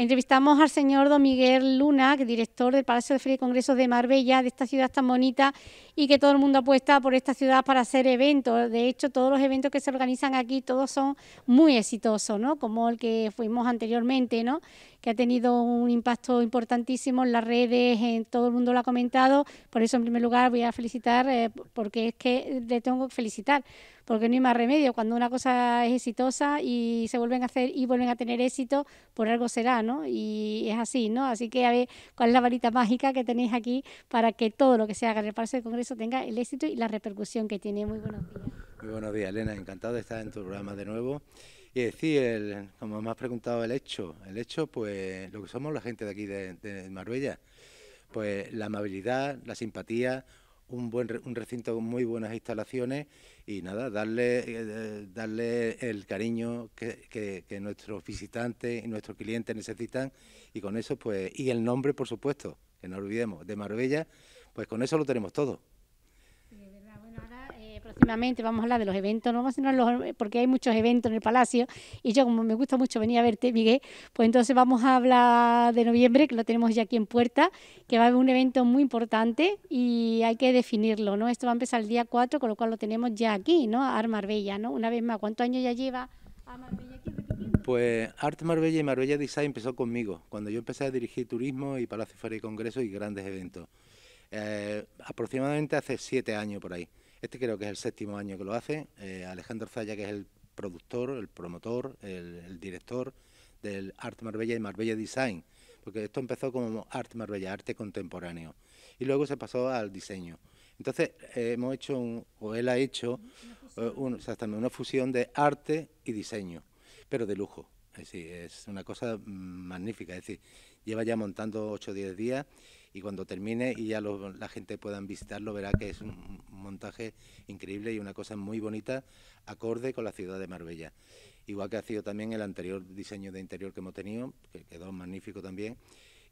Entrevistamos al señor Don Miguel Luna, que director del Palacio de Feria y Congresos de Marbella, de esta ciudad tan bonita y que todo el mundo apuesta por esta ciudad para hacer eventos. De hecho, todos los eventos que se organizan aquí, todos son muy exitosos, ¿no? Como el que fuimos anteriormente, ¿no? que ha tenido un impacto importantísimo en las redes, en todo el mundo lo ha comentado. Por eso, en primer lugar, voy a felicitar, eh, porque es que le tengo que felicitar, porque no hay más remedio. Cuando una cosa es exitosa y se vuelven a hacer y vuelven a tener éxito, por algo será, ¿no? Y es así, ¿no? Así que a ver cuál es la varita mágica que tenéis aquí para que todo lo que se haga en el del Congreso tenga el éxito y la repercusión que tiene. Muy buenos días. Muy buenos días, Elena. Encantado de estar en tu programa de nuevo. Y decir, como me has preguntado, el hecho. El hecho, pues, lo que somos la gente de aquí de, Marbella. Pues la amabilidad, la simpatía, un buen un recinto con muy buenas instalaciones y nada, darle, eh, darle el cariño que, nuestros visitantes y nuestros clientes necesitan y con eso pues, y el nombre por supuesto, que no olvidemos, de Marbella, pues con eso lo tenemos todo próximamente vamos a hablar de los eventos, no vamos a los, porque hay muchos eventos en el Palacio y yo como me gusta mucho venir a verte, Miguel, pues entonces vamos a hablar de noviembre, que lo tenemos ya aquí en puerta, que va a haber un evento muy importante y hay que definirlo, ¿no? Esto va a empezar el día 4, con lo cual lo tenemos ya aquí, ¿no? Ar Marbella, ¿no? Una vez más, ¿cuántos años ya lleva a Marbella aquí? Pues Art Marbella y Marbella Design empezó conmigo, cuando yo empecé a dirigir turismo y Palacio Feria y Congreso y grandes eventos. Eh, aproximadamente hace siete años por ahí. Este creo que es el séptimo año que lo hace. Eh, Alejandro Zaya, que es el productor, el promotor, el, director del Art Marbella y Marbella Design, porque esto empezó como Art Marbella, arte contemporáneo, y luego se pasó al diseño. Entonces eh, hemos hecho, un, o él ha hecho, una eh, fusión. una fusión de arte y diseño, pero de lujo. Es, es una cosa mm, magnífica, es decir, lleva ya montando 8 o 10 días y cuando termine y ya la gente pueda visitarlo verá que es un montaje increíble y una cosa muy bonita acorde con la ciudad de Marbella. Igual que ha sido también el anterior diseño de interior que hemos tenido, que quedó magnífico también.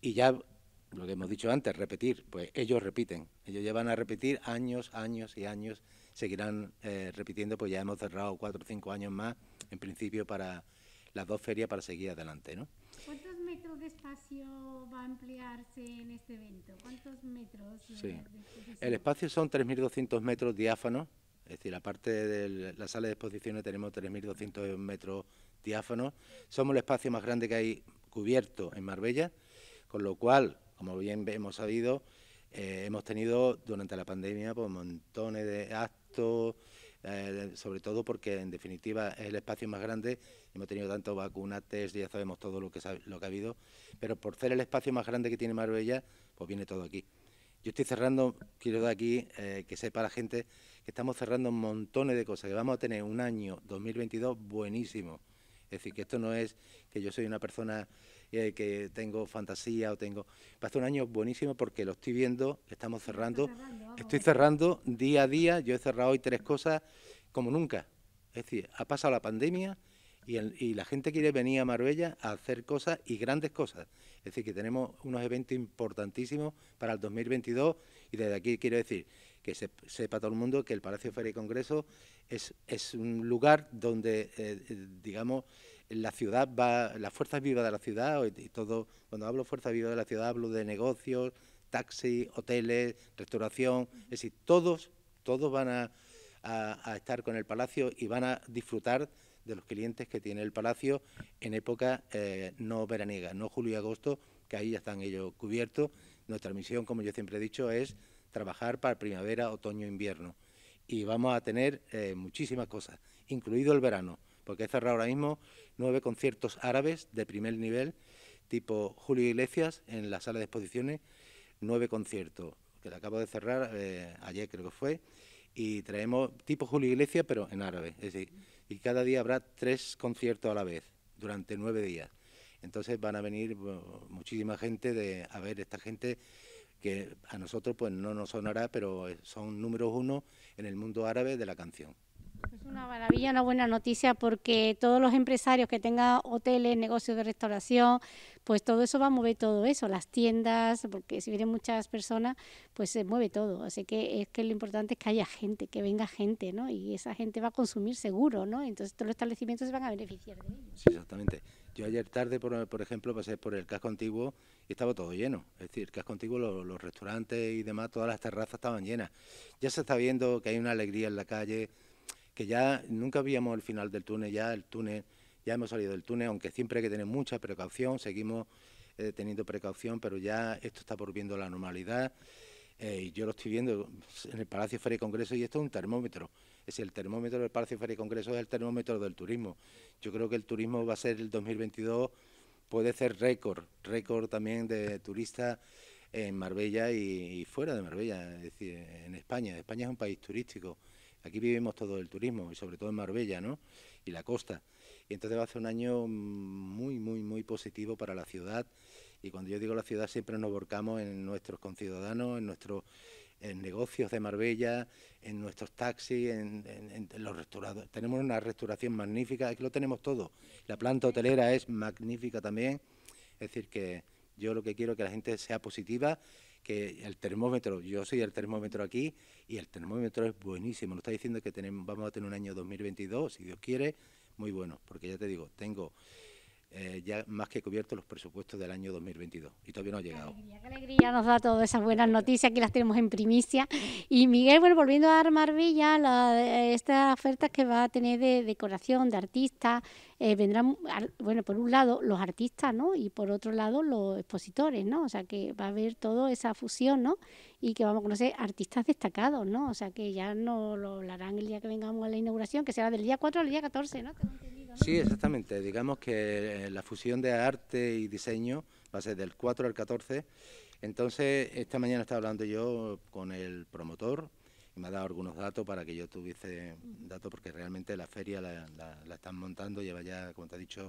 Y ya lo que hemos dicho antes, repetir, pues ellos repiten, ellos llevan a repetir años, años y años, seguirán eh, repitiendo, pues ya hemos cerrado cuatro o cinco años más, en principio para las dos ferias para seguir adelante, ¿no? metros de espacio va a ampliarse en este evento? ¿Cuántos metros? el espacio son 3.200 metros diáfanos, es decir, aparte de la sala de exposiciones tenemos 3.200 metros diáfanos. Somos el espacio más grande que hay cubierto en Marbella, con lo cual, como bien hemos sabido, eh, hemos tenido durante la pandemia pues, montones de actos, eh, sobre todo porque en definitiva es el espacio más grande, hemos tenido tanto vacunates ya sabemos todo lo que, lo que ha habido, pero por ser el espacio más grande que tiene Marbella, pues viene todo aquí. Yo estoy cerrando, quiero de aquí eh, que sepa la gente que estamos cerrando un montones de cosas, que vamos a tener un año 2022 buenísimo. Es decir, que esto no es que yo soy una persona que tengo fantasía o tengo... ha un año buenísimo porque lo estoy viendo, estamos cerrando, estoy cerrando día a día, yo he cerrado hoy tres cosas como nunca. Es decir, ha pasado la pandemia y, la gente quiere venir a Marbella a hacer cosas y grandes cosas. Es decir, que tenemos unos eventos importantísimos para el 2022 y desde aquí quiero decir que sepa todo el mundo que el Palacio Feria y Congreso es, un lugar donde, eh, eh, digamos, la ciudad va, las fuerzas vivas de la ciudad, y todo, cuando hablo fuerzas vivas de la ciudad hablo de negocios, taxis, hoteles, restauración, es decir, todos, todos van a, estar con el palacio y van a disfrutar de los clientes que tiene el palacio en época eh, no veraniega, no julio y agosto, que ahí ya están ellos cubiertos. Nuestra misión, como yo siempre he dicho, es trabajar para primavera, otoño, invierno. Y vamos a tener eh, muchísimas cosas, incluido el verano porque he cerrado ahora mismo nueve conciertos árabes de primer nivel, tipo Julio Iglesias, en la sala de exposiciones, nueve conciertos, que le acabo de cerrar eh, ayer creo que fue, y traemos tipo Julio Iglesias, pero en árabe, es decir, y cada día habrá tres conciertos a la vez, durante nueve días. Entonces van a venir muchísima gente de, a ver, esta gente que a nosotros pues no nos sonará, pero son números uno en el mundo árabe de la canción. Es una maravilla, una buena noticia porque todos los empresarios que tengan hoteles, negocios de restauración, pues todo eso va a mover todo eso, las tiendas, porque si vienen muchas personas, pues se mueve todo. Así que es que lo importante es que haya gente, que venga gente, ¿no? Y esa gente va a consumir seguro, ¿no? Entonces todos los establecimientos se van a beneficiar de ello. Sí, exactamente. Yo ayer tarde, por, por ejemplo, pasé por el casco antiguo y estaba todo lleno. Es decir, el casco antiguo, los, los restaurantes y demás, todas las terrazas estaban llenas. Ya se está viendo que hay una alegría en la calle, que ya nunca habíamos el final del túnel, ya el túnel, ya hemos salido del túnel, aunque siempre hay que tener mucha precaución, seguimos eh, teniendo precaución, pero ya esto está volviendo a la normalidad. Eh, y yo lo estoy viendo en el Palacio Feria y Congreso y esto es un termómetro. Es el termómetro del Palacio Feria y Congreso es el termómetro del turismo. Yo creo que el turismo va a ser el 2022 puede ser récord, récord también de turistas en Marbella y, fuera de Marbella, es decir, en España. España es un país turístico. Aquí vivimos todo el turismo, y sobre todo en Marbella, ¿no? Y la costa. Y entonces va a ser un año muy, muy, muy positivo para la ciudad. Y cuando yo digo la ciudad, siempre nos volcamos en nuestros conciudadanos, en nuestros negocios de Marbella, en nuestros taxis, en, los restaurados. Tenemos una restauración magnífica, aquí lo tenemos todo. La planta hotelera es magnífica también. Es decir, que yo lo que quiero es que la gente sea positiva que el termómetro, yo soy el termómetro aquí y el termómetro es buenísimo. Nos está diciendo que tenemos, vamos a tener un año 2022, si Dios quiere, muy bueno, porque ya te digo, tengo eh, ya más que cubierto los presupuestos del año 2022 y todavía no ha llegado. Qué alegría, nos da todas esas buenas noticias, que las tenemos en primicia. Y Miguel, bueno, volviendo a Armar Villa, la, eh, estas ofertas que va a tener de decoración, de artistas, eh, vendrán, bueno, por un lado los artistas, ¿no? Y por otro lado los expositores, ¿no? O sea, que va a haber toda esa fusión, ¿no? Y que vamos a conocer artistas destacados, ¿no? O sea, que ya no lo hablarán el día que vengamos a la inauguración, que será del día 4 al día 14, ¿no? Sí, exactamente. Digamos que eh, la fusión de arte y diseño va a ser del 4 al 14. Entonces, esta mañana estaba hablando yo con el promotor y me ha dado algunos datos para que yo tuviese datos, porque realmente la feria la, están montando, lleva ya, como te he dicho,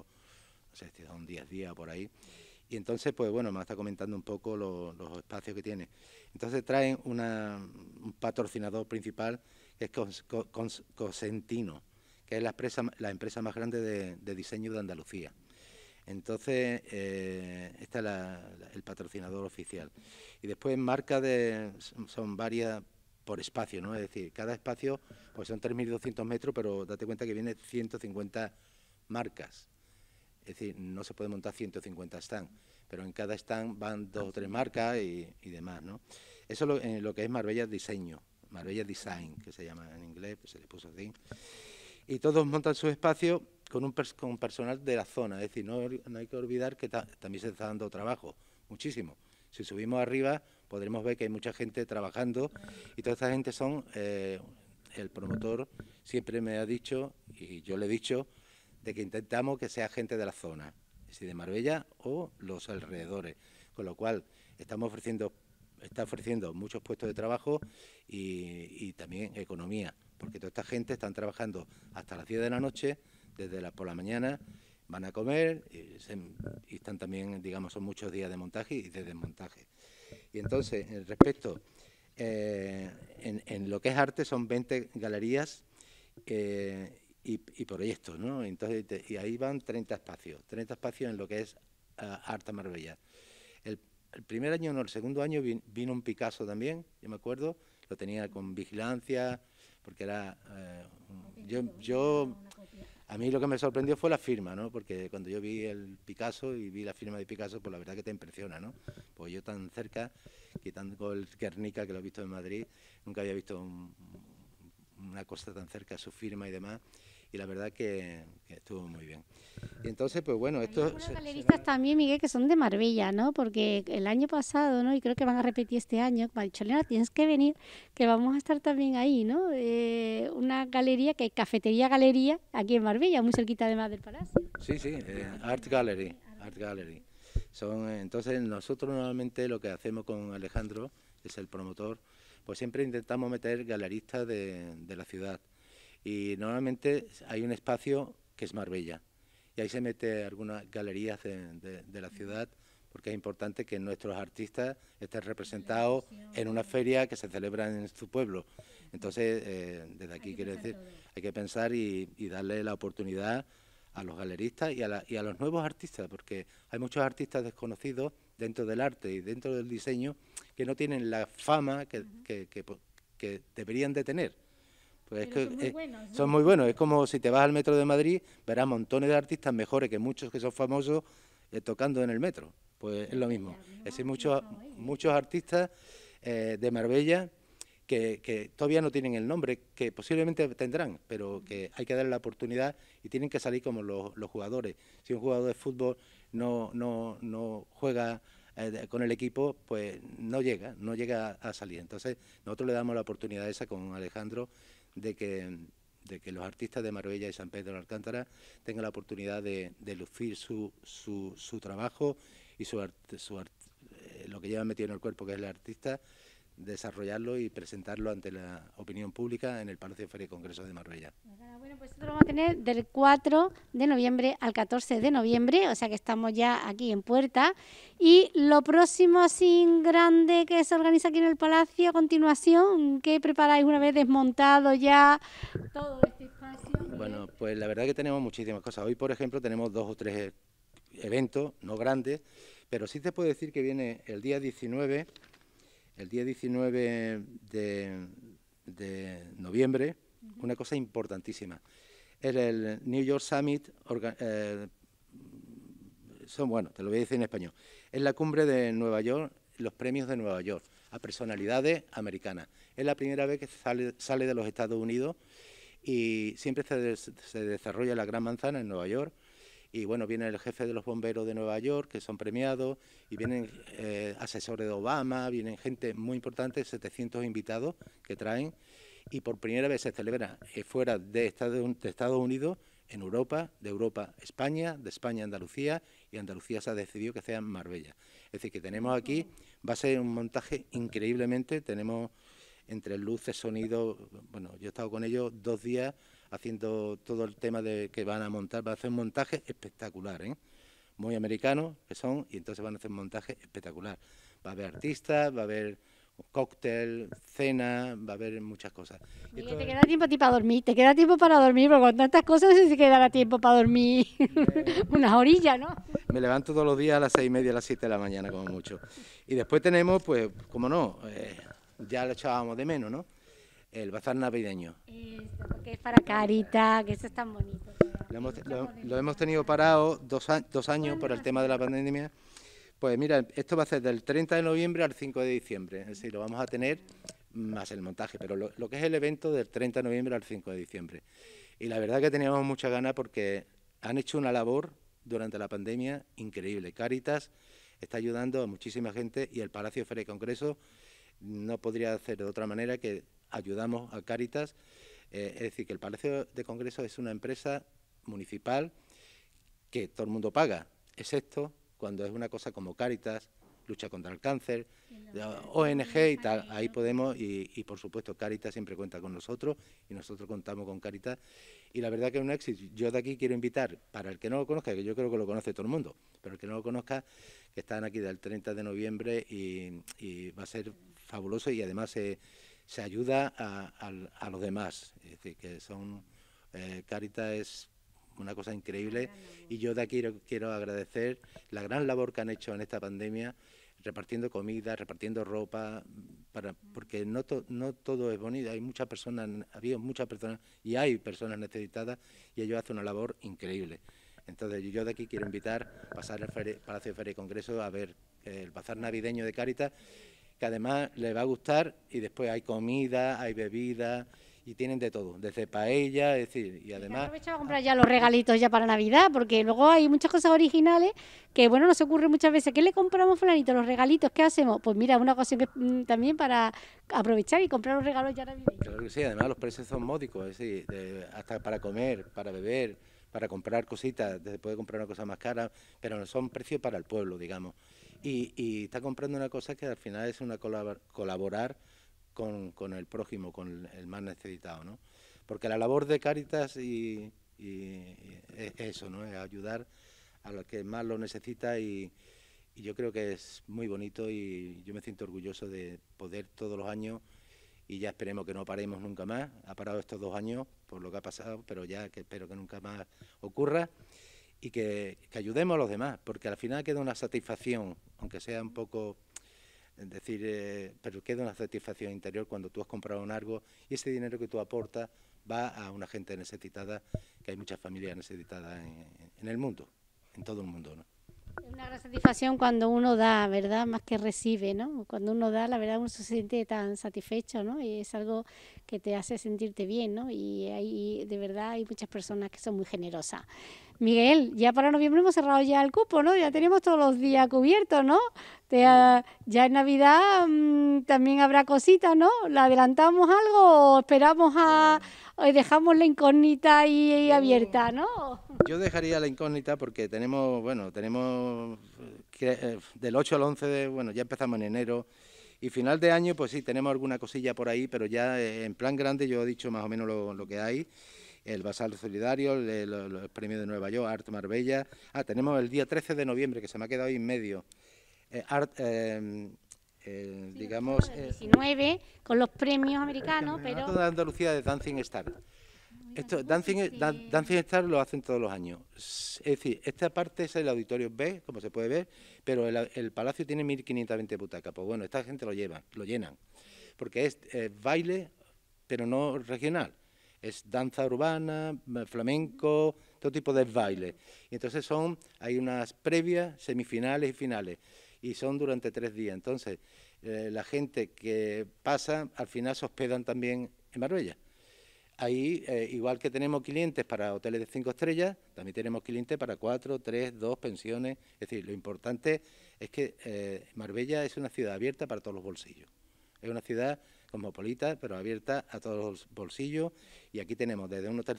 no sé 10 días por ahí. Y entonces, pues bueno, me está comentando un poco los espacios que tiene. Entonces traen un patrocinador principal que es Cosentino es la empresa, la empresa más grande de, diseño de Andalucía. Entonces, este es el patrocinador oficial. Y después marca de, son varias por espacio, ¿no? Es decir, cada espacio pues son 3.200 metros, pero date cuenta que viene 150 marcas. Es decir, no se puede montar 150 stands, pero en cada stand van dos o tres marcas y, demás, ¿no? Eso es lo, lo, que es Marbella Diseño, Marbella Design, que se llama en inglés, pues se le puso así y todos montan su espacio con un personal de la zona. Es decir, no, hay que olvidar que también se está dando trabajo, muchísimo. Si subimos arriba podremos ver que hay mucha gente trabajando y toda esta gente son, eh, el promotor siempre me ha dicho, y yo le he dicho, de que intentamos que sea gente de la zona, si de Marbella o los alrededores. Con lo cual estamos ofreciendo, está ofreciendo muchos puestos de trabajo y también economía porque toda esta gente están trabajando hasta las 10 de la noche, desde por la mañana van a comer y, están también, digamos, son muchos días de montaje y de desmontaje. Y entonces, respecto, eh, en, lo que es arte son 20 galerías eh, y, proyectos, ¿no? Entonces, y ahí van 30 espacios, 30 espacios en lo que es eh, Arte Marbella. El, primer año, no, el segundo año vino un Picasso también, yo me acuerdo, lo tenía con vigilancia, porque era... Eh, yo, yo, a mí lo que me sorprendió fue la firma, ¿no? Porque cuando yo vi el Picasso y vi la firma de Picasso, pues la verdad que te impresiona, ¿no? Pues yo tan cerca, quitando el Guernica que lo he visto en Madrid, nunca había visto una cosa tan cerca, su firma y demás y la verdad que, estuvo muy bien. Y entonces, pues bueno, esto... Hay galeristas también, Miguel, que son de Marbella, ¿no? Porque el año pasado, ¿no? Y creo que van a repetir este año, como tienes que venir, que vamos a estar también ahí, ¿no? Eh, una galería que es cafetería galería aquí en Marbella, muy cerquita además del Palacio. Sí, sí, eh, Art Gallery, Art Gallery. Son, eh, entonces, nosotros normalmente lo que hacemos con Alejandro, que es el promotor, pues siempre intentamos meter galeristas de la ciudad y normalmente hay un espacio que es Marbella y ahí se mete algunas galerías de, la ciudad porque es importante que nuestros artistas estén representados en una feria que se celebra en su pueblo. Entonces, eh, desde aquí quiero decir, hay que pensar y, darle la oportunidad a los galeristas y a, los nuevos artistas, porque hay muchos artistas desconocidos dentro del arte y dentro del diseño que no tienen la fama que, que deberían de tener. Pues es que, eh, son, muy buenos, Es como si te vas al metro de Madrid, verás montones de artistas mejores que muchos que son famosos eh, tocando en el metro. Pues es lo mismo. Es decir, muchos, muchos artistas eh, de Marbella que, todavía no tienen el nombre, que posiblemente tendrán, pero que hay que darle la oportunidad y tienen que salir como los, jugadores. Si un jugador de fútbol no, no, juega con el equipo, pues no llega, no llega a salir. Entonces, nosotros le damos la oportunidad esa con Alejandro de que, los artistas de Marbella y San Pedro de Alcántara tengan la oportunidad de, lucir su, su, su, trabajo y su, su eh, lo que lleva metido en el cuerpo, que es el artista, desarrollarlo y presentarlo ante la opinión pública en el Palacio de Feria y Congreso de Marbella nosotros pues vamos a tener del 4 de noviembre al 14 de noviembre, o sea que estamos ya aquí en puerta. Y lo próximo sin grande que se organiza aquí en el Palacio a continuación, ¿qué preparáis una vez desmontado ya todo este espacio? Bueno, pues la verdad que tenemos muchísimas cosas. Hoy, por ejemplo, tenemos dos o tres eventos, no grandes, pero sí te puedo decir que viene el día 19, el día 19 de noviembre, una cosa importantísima. Es el New York Summit, eh, son, bueno, te lo voy a decir en español, es la cumbre de Nueva York, los premios de Nueva York a personalidades americanas. Es la primera vez que sale, de los Estados Unidos y siempre se, desarrolla la Gran Manzana en Nueva York y bueno, viene el jefe de los bomberos de Nueva York, que son premiados, y vienen eh, asesores de Obama, vienen gente muy importante, 700 invitados que traen, y por primera vez se celebra eh, fuera de Estados, Unidos, en Europa, de Europa España, de España Andalucía y Andalucía se ha decidido que sea Marbella. Es decir, que tenemos aquí, va a ser un montaje increíblemente, tenemos entre luces, sonido, bueno, yo he estado con ellos dos días haciendo todo el tema de que van a montar, va a hacer un montaje espectacular, ¿eh? muy americano que son, y entonces van a hacer un montaje espectacular. Va a haber artistas, va a haber cóctel, cena, va a haber muchas cosas. Y te queda tiempo a ti para dormir, te queda tiempo para dormir, porque con tantas cosas se quedará tiempo para dormir unas orillas, ¿no? Me levanto todos los días a las seis y media, a las siete de la mañana, como mucho. Y después tenemos, pues, como no, eh, ya lo echábamos de menos, ¿no? El bazar navideño. Esto, porque es para Carita, que eso es tan bonito. Lo hemos, tenido parado dos años por el tema de la pandemia pues mira, esto va a ser del 30 de noviembre al 5 de diciembre, es decir, lo vamos a tener más el montaje, pero lo, que es el evento del 30 de noviembre al 5 de diciembre. Y la verdad que teníamos mucha ganas porque han hecho una labor durante la pandemia increíble. Caritas está ayudando a muchísima gente y el Palacio de Feria Congreso no podría hacer de otra manera que ayudamos a Caritas. Eh, es decir, que el Palacio de Congreso es una empresa municipal que todo el mundo paga, excepto cuando es una cosa como Caritas, lucha contra el cáncer, ONG y tal, ahí podemos, y, por supuesto Caritas siempre cuenta con nosotros, y nosotros contamos con Caritas, y la verdad que es un éxito. Yo de aquí quiero invitar, para el que no lo conozca, que yo creo que lo conoce todo el mundo, pero el que no lo conozca, que están aquí del 30 de noviembre y, va a ser fabuloso y además se, ayuda a, los demás, es decir, que son... Eh, Caritas una cosa increíble y yo de aquí quiero agradecer la gran labor que han hecho en esta pandemia repartiendo comida, repartiendo ropa, para, porque no, no todo es bonito, hay muchas personas, había muchas personas y hay personas necesitadas y ellos hacen una labor increíble. Entonces yo de aquí quiero invitar a pasar al Palacio de Feria y Congreso a ver el bazar navideño de Cáritas, que además les va a gustar y después hay comida, hay bebida, y tienen de todo, desde paella, es decir, y además... He aprovechado a comprar ya los regalitos ya para Navidad, porque luego hay muchas cosas originales que, bueno, nos ocurre muchas veces, ¿qué le compramos fulanito? ¿Los regalitos? ¿Qué hacemos? Pues mira, una cosa que, mm, también para aprovechar y comprar los regalos ya navideños. Claro que sí, además los precios son módicos, es decir, de, hasta para comer, para beber, para comprar cositas, después de comprar una cosa más cara, pero son precios para el pueblo, digamos. Y, y está comprando una cosa que al final es una colaborar con, el prójimo, con el, más necesitado, ¿no? Porque la labor de Caritas y, es eso, ¿no? Es ayudar a los que más lo necesita y, yo creo que es muy bonito y yo me siento orgulloso de poder todos los años y ya esperemos que no paremos nunca más. Ha parado estos dos años por lo que ha pasado, pero ya que espero que nunca más ocurra y que ayudemos a los demás, porque al final queda una satisfacción, aunque sea un poco es decir, eh, pero queda una satisfacción interior cuando tú has comprado un algo y ese dinero que tú aportas va a una gente necesitada, que hay muchas familias necesitadas en, el mundo, en todo el mundo. ¿no? Es una gran satisfacción cuando uno da, ¿verdad? Más que recibe, ¿no? Cuando uno da, la verdad, uno se siente tan satisfecho, ¿no? Y es algo que te hace sentirte bien, ¿no? Y, hay, de verdad hay muchas personas que son muy generosas. Miguel, ya para noviembre hemos cerrado ya el cupo, ¿no? Ya tenemos todos los días cubiertos, ¿no? Ah, ya en Navidad mm, también habrá cositas, ¿no? ¿La adelantamos algo o esperamos a... o eh, dejamos la incógnita ahí, abierta, ¿no? Yo dejaría la incógnita porque tenemos, bueno, tenemos eh, del 8 al 11, de, bueno, ya empezamos en enero. Y final de año, pues sí, tenemos alguna cosilla por ahí, pero ya eh, en plan grande yo he dicho más o menos lo que hay el Basal Solidario, los premios de Nueva York, Art Marbella. Ah, tenemos el día 13 de noviembre, que se me ha quedado ahí en medio. Eh, art, em, digamos... Eh, el 19, con los premios americanos, pero... de Andalucía de Dancing Star. Esto, Dancing, Dancing, Star lo hacen todos los años. Es decir, esta parte es el auditorio B, como se puede ver, pero el, palacio tiene 1.520 butacas. Pues bueno, esta gente lo lleva, lo llenan, porque es baile, pero no regional es danza urbana, flamenco, todo tipo de baile. Y entonces son, hay unas previas, semifinales y finales, y son durante tres días. Entonces, eh, la gente que pasa, al final se hospedan también en Marbella. Ahí, eh, igual que tenemos clientes para hoteles de cinco estrellas, también tenemos clientes para cuatro, tres, dos, pensiones. Es decir, lo importante es que eh, Marbella es una ciudad abierta para todos los bolsillos. Es una ciudad cosmopolita, pero abierta a todos los bolsillos. Y aquí tenemos desde un hotel,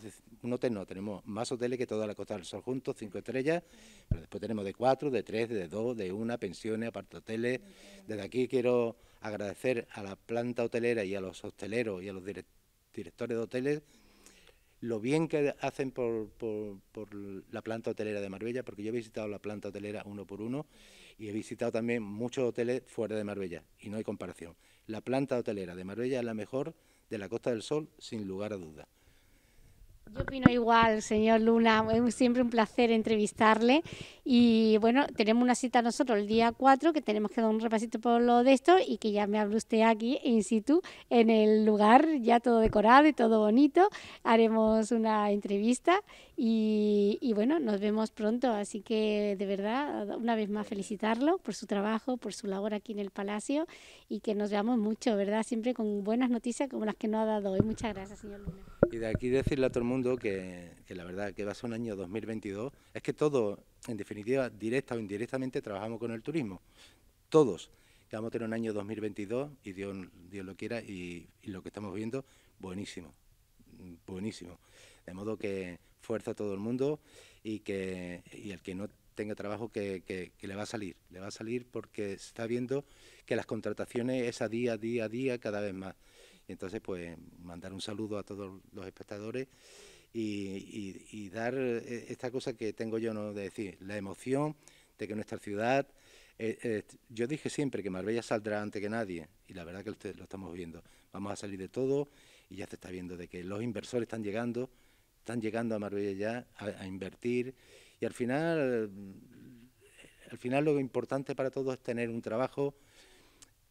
hotel no, tenemos más hoteles que toda la Costa del Sol juntos, cinco estrellas, pero después tenemos de cuatro, de tres, de dos, de una, pensiones, hoteles. Desde aquí quiero agradecer a la planta hotelera y a los hosteleros y a los directores de hoteles lo bien que hacen por, por, la planta hotelera de Marbella, porque yo he visitado la planta hotelera uno por uno y he visitado también muchos hoteles fuera de Marbella y no hay comparación. La planta hotelera de Marbella es la mejor de la Costa del Sol, sin lugar a dudas. Yo opino igual, señor Luna. Es siempre un placer entrevistarle. Y bueno, tenemos una cita nosotros el día 4, que tenemos que dar un repasito por lo de esto y que ya me hable usted aquí in situ, en el lugar, ya todo decorado y todo bonito. Haremos una entrevista y, y bueno, nos vemos pronto. Así que de verdad, una vez más felicitarlo por su trabajo, por su labor aquí en el Palacio y que nos veamos mucho, ¿verdad? Siempre con buenas noticias como las que nos ha dado hoy. Muchas gracias, señor Luna. Y de aquí decirle a todo el mundo que, la verdad que va a ser un año 2022, es que todos, en definitiva, directa o indirectamente, trabajamos con el turismo. Todos. Que vamos a tener un año 2022 y Dios, Dios lo quiera y, lo que estamos viendo, buenísimo. Buenísimo. De modo que fuerza a todo el mundo y que el que no tenga trabajo que, que, que, le va a salir, le va a salir porque se está viendo que las contrataciones es a día, día, día cada vez más. Entonces, pues mandar un saludo a todos los espectadores y, dar eh, esta cosa que tengo yo ¿no? de decir, la emoción de que nuestra ciudad... Eh, eh, yo dije siempre que Marbella saldrá antes que nadie y la verdad que lo estamos viendo. Vamos a salir de todo y ya se está viendo de que los inversores están llegando, están llegando a Marbella ya a, invertir y al final, al final lo importante para todos es tener un trabajo,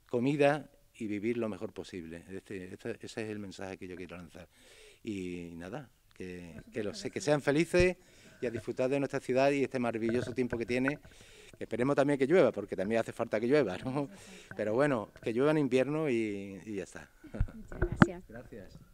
comida y vivir lo mejor posible. Este, ese es el mensaje que yo quiero lanzar. Y nada, que, que, los, que sean felices y a disfrutar de nuestra ciudad y este maravilloso tiempo que tiene. Esperemos también que llueva, porque también hace falta que llueva, ¿no? Pero bueno, que llueva en invierno y, y ya está. Muchas gracias. Gracias.